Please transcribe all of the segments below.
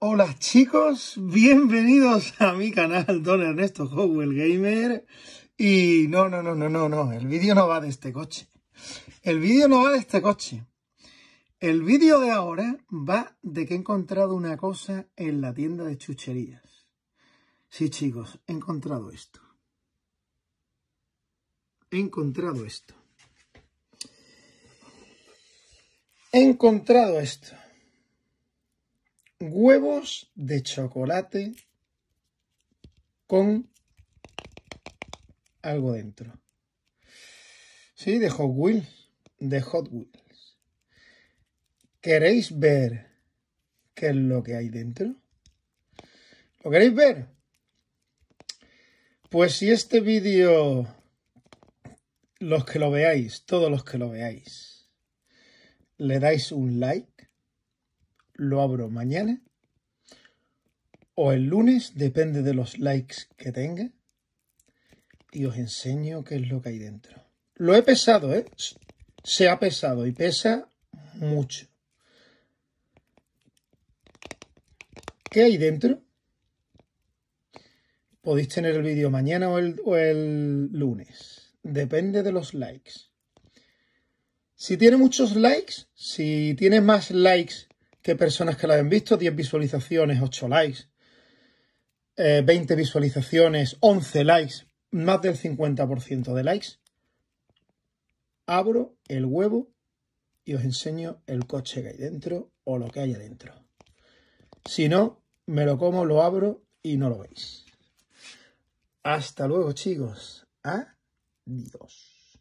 Hola chicos, bienvenidos a mi canal Don Ernesto Howell Gamer y no, no, no, no, no, no, el vídeo no va de este coche el vídeo no va de este coche el vídeo de ahora va de que he encontrado una cosa en la tienda de chucherías sí chicos, he encontrado esto he encontrado esto he encontrado esto huevos de chocolate con algo dentro. Sí, de Hot Wheels. De Hot Wheels. ¿Queréis ver qué es lo que hay dentro? ¿Lo queréis ver? Pues si este vídeo, los que lo veáis, todos los que lo veáis, le dais un like, lo abro mañana o el lunes, depende de los likes que tenga, y os enseño qué es lo que hay dentro. Lo he pesado, ¿eh? Se ha pesado y pesa mucho. ¿Qué hay dentro? Podéis tener el vídeo mañana o el, o el lunes. Depende de los likes. Si tiene muchos likes, si tiene más likes personas que la han visto, 10 visualizaciones, 8 likes, 20 eh, visualizaciones, 11 likes, más del 50% de likes. Abro el huevo y os enseño el coche que hay dentro o lo que hay adentro. Si no, me lo como, lo abro y no lo veis. Hasta luego, chicos. Adiós.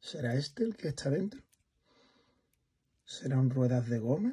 ¿Será este el que está dentro? ¿Serán ruedas de goma?